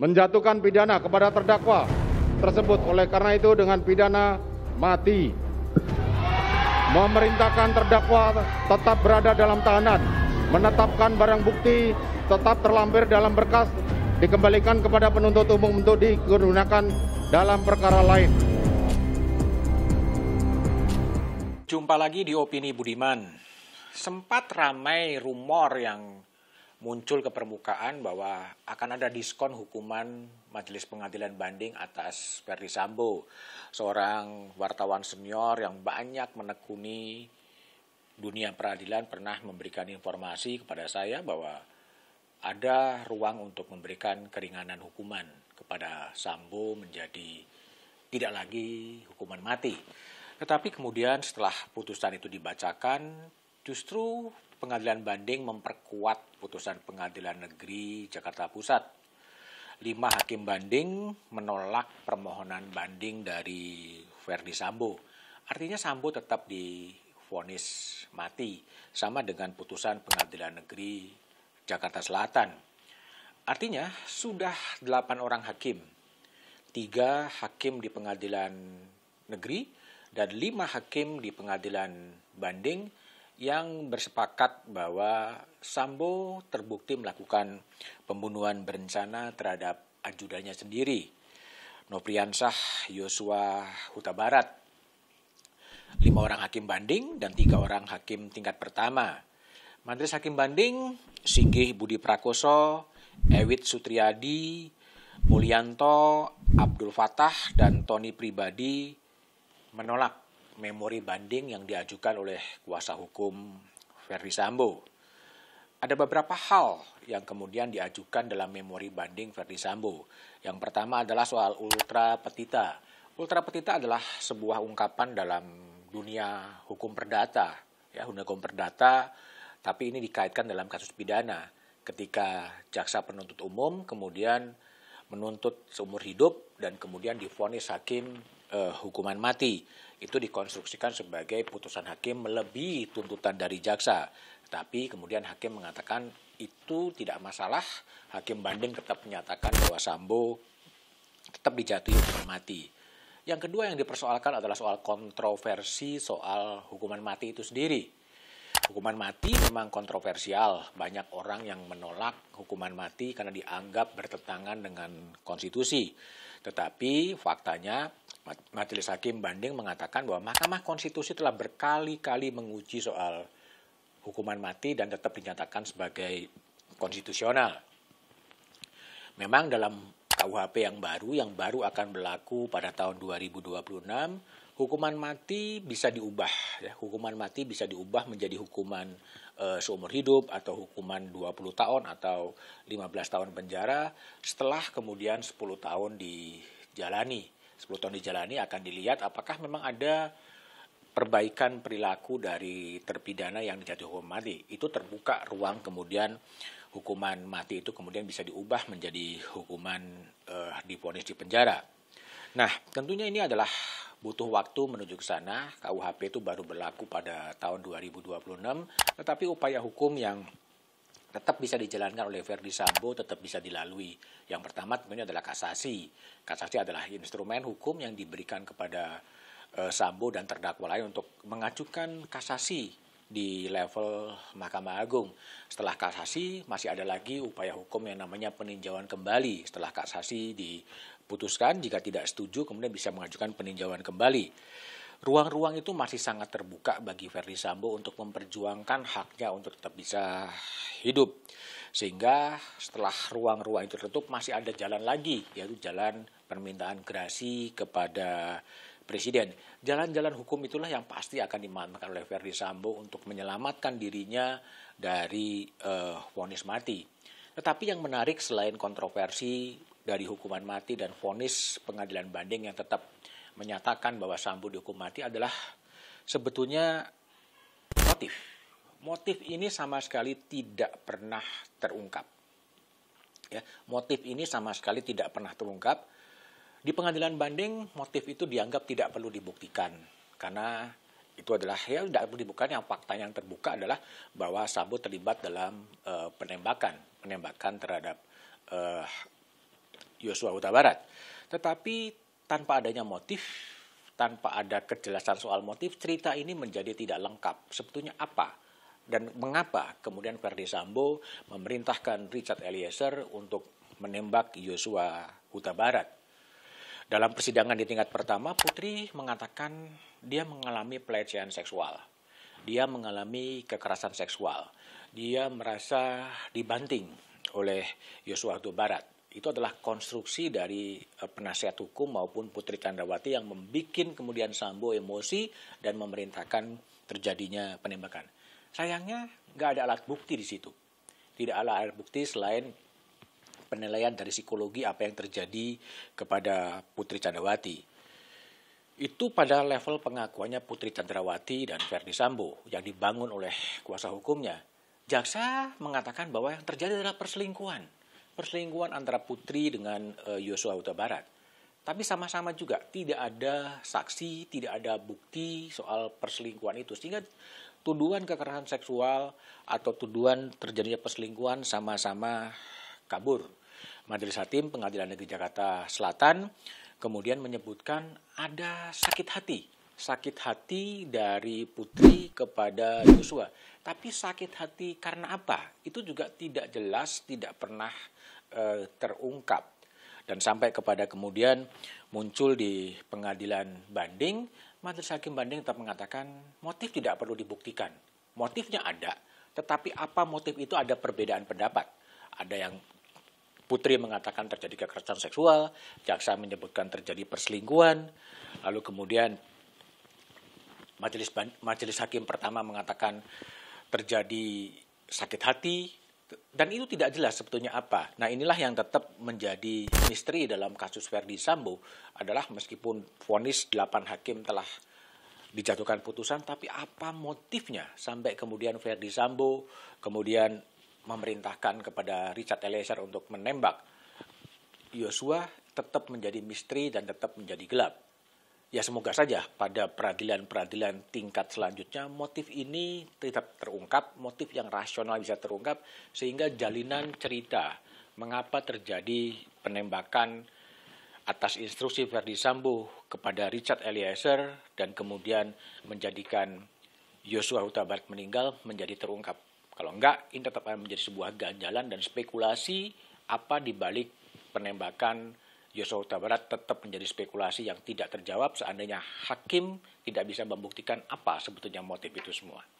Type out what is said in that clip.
menjatuhkan pidana kepada terdakwa tersebut oleh karena itu dengan pidana mati memerintahkan terdakwa tetap berada dalam tahanan menetapkan barang bukti tetap terlampir dalam berkas dikembalikan kepada penuntut umum untuk digunakan dalam perkara lain Jumpa lagi di Opini Budiman sempat ramai rumor yang muncul ke permukaan bahwa akan ada diskon hukuman Majelis Pengadilan Banding atas Ferdi Sambo, seorang wartawan senior yang banyak menekuni dunia peradilan pernah memberikan informasi kepada saya bahwa ada ruang untuk memberikan keringanan hukuman kepada Sambo menjadi tidak lagi hukuman mati. Tetapi kemudian setelah putusan itu dibacakan, justru pengadilan banding memperkuat putusan pengadilan negeri Jakarta Pusat. Lima hakim banding menolak permohonan banding dari Verdi Sambo. Artinya Sambo tetap difonis mati, sama dengan putusan pengadilan negeri Jakarta Selatan. Artinya sudah delapan orang hakim, tiga hakim di pengadilan negeri dan lima hakim di pengadilan banding yang bersepakat bahwa Sambo terbukti melakukan pembunuhan berencana terhadap ajudannya sendiri, Nopriansah Yosua Huta Barat. Lima orang hakim banding dan tiga orang hakim tingkat pertama. Madris Hakim Banding, Singgih Budi Prakoso, Ewit Sutriadi, Mulyanto, Abdul Fatah, dan Tony Pribadi menolak memori banding yang diajukan oleh kuasa hukum Verdi Sambo. Ada beberapa hal yang kemudian diajukan dalam memori banding Verdi Sambo. Yang pertama adalah soal ultra petita. Ultra petita adalah sebuah ungkapan dalam dunia hukum perdata, ya hukum perdata, tapi ini dikaitkan dalam kasus pidana ketika jaksa penuntut umum kemudian menuntut seumur hidup dan kemudian difonis hakim eh, hukuman mati. Itu dikonstruksikan sebagai putusan hakim melebihi tuntutan dari jaksa. Tapi kemudian hakim mengatakan itu tidak masalah. Hakim banding tetap menyatakan bahwa Sambo tetap dijatuhi hukuman mati. Yang kedua yang dipersoalkan adalah soal kontroversi soal hukuman mati itu sendiri Hukuman mati memang kontroversial. Banyak orang yang menolak hukuman mati karena dianggap bertentangan dengan konstitusi. Tetapi faktanya Majelis Hakim Banding mengatakan bahwa Mahkamah Konstitusi telah berkali-kali menguji soal hukuman mati dan tetap dinyatakan sebagai konstitusional. Memang dalam KUHP yang baru yang baru akan berlaku pada tahun 2026 hukuman mati bisa diubah ya hukuman mati bisa diubah menjadi hukuman e, seumur hidup atau hukuman 20 tahun atau 15 tahun penjara setelah kemudian 10 tahun dijalani 10 tahun dijalani akan dilihat apakah memang ada perbaikan perilaku dari terpidana yang dijatuhi hukuman mati itu terbuka ruang kemudian hukuman mati itu kemudian bisa diubah menjadi hukuman e, diponis di penjara nah tentunya ini adalah butuh waktu menuju ke sana. KUHP itu baru berlaku pada tahun 2026, tetapi upaya hukum yang tetap bisa dijalankan oleh Verdi Sambo, tetap bisa dilalui. Yang pertama tentunya adalah kasasi. Kasasi adalah instrumen hukum yang diberikan kepada eh, Sambo dan terdakwa lain untuk mengajukan kasasi di level Mahkamah Agung. Setelah kasasi masih ada lagi upaya hukum yang namanya peninjauan kembali. Setelah kasasi diputuskan jika tidak setuju kemudian bisa mengajukan peninjauan kembali. Ruang-ruang itu masih sangat terbuka bagi Verdi Sambo untuk memperjuangkan haknya untuk tetap bisa hidup. Sehingga setelah ruang-ruang itu tertutup masih ada jalan lagi yaitu jalan permintaan gerasi kepada presiden. Jalan-jalan hukum itulah yang pasti akan dimanfaatkan oleh Verdi Sambo untuk menyelamatkan dirinya dari eh, vonis mati. Tetapi yang menarik selain kontroversi dari hukuman mati dan vonis pengadilan banding yang tetap menyatakan bahwa Sambo dihukum mati adalah sebetulnya motif. Motif ini sama sekali tidak pernah terungkap. Ya, motif ini sama sekali tidak pernah terungkap di pengadilan banding, motif itu dianggap tidak perlu dibuktikan karena itu adalah ya tidak perlu dibuktikan yang fakta yang terbuka adalah bahwa Sambo terlibat dalam uh, penembakan, penembakan terhadap eh, Yosua Huta Barat. Tetapi tanpa adanya motif, tanpa ada kejelasan soal motif, cerita ini menjadi tidak lengkap. Sebetulnya apa? Dan mengapa kemudian Verdi Sambo memerintahkan Richard Eliezer untuk menembak Yosua Huta Barat? Dalam persidangan di tingkat pertama, Putri mengatakan dia mengalami pelecehan seksual. Dia mengalami kekerasan seksual. Dia merasa dibanting oleh Yosua Huta Barat. Itu adalah konstruksi dari eh, penasihat hukum maupun Putri Candrawati yang membuat kemudian Sambo emosi dan memerintahkan terjadinya penembakan. Sayangnya nggak ada alat bukti di situ. Tidak ada alat bukti selain penilaian dari psikologi apa yang terjadi kepada Putri Candrawati. Itu pada level pengakuannya Putri Candrawati dan Ferdi Sambo yang dibangun oleh kuasa hukumnya. Jaksa mengatakan bahwa yang terjadi adalah perselingkuhan. Perselingkuhan antara Putri dengan eh, Yosua Huta Barat. Tapi sama-sama juga tidak ada saksi, tidak ada bukti soal perselingkuhan itu. Sehingga tuduhan kekerasan seksual atau tuduhan terjadinya perselingkuhan sama-sama kabur. Majelis Hakim Pengadilan Negeri Jakarta Selatan kemudian menyebutkan ada sakit hati, sakit hati dari putri kepada Yosua. Tapi sakit hati karena apa? Itu juga tidak jelas, tidak pernah e, terungkap dan sampai kepada kemudian muncul di pengadilan banding, majelis hakim banding tetap mengatakan motif tidak perlu dibuktikan. Motifnya ada, tetapi apa motif itu ada perbedaan pendapat. Ada yang Putri mengatakan terjadi kekerasan seksual, jaksa menyebutkan terjadi perselingkuhan, lalu kemudian majelis majelis hakim pertama mengatakan terjadi sakit hati dan itu tidak jelas sebetulnya apa. Nah inilah yang tetap menjadi misteri dalam kasus Verdi Sambo adalah meskipun vonis 8 hakim telah dijatuhkan putusan tapi apa motifnya sampai kemudian Verdi Sambo kemudian memerintahkan kepada Richard Eliezer untuk menembak, Yosua tetap menjadi misteri dan tetap menjadi gelap. Ya semoga saja pada peradilan-peradilan tingkat selanjutnya motif ini tetap terungkap, motif yang rasional bisa terungkap sehingga jalinan cerita mengapa terjadi penembakan atas instruksi Verdi Sambo kepada Richard Eliezer dan kemudian menjadikan Yosua Huta meninggal menjadi terungkap. Kalau enggak, ini tetap akan menjadi sebuah ganjalan dan spekulasi apa dibalik penembakan Yosua Huta Barat tetap menjadi spekulasi yang tidak terjawab seandainya hakim tidak bisa membuktikan apa sebetulnya motif itu semua.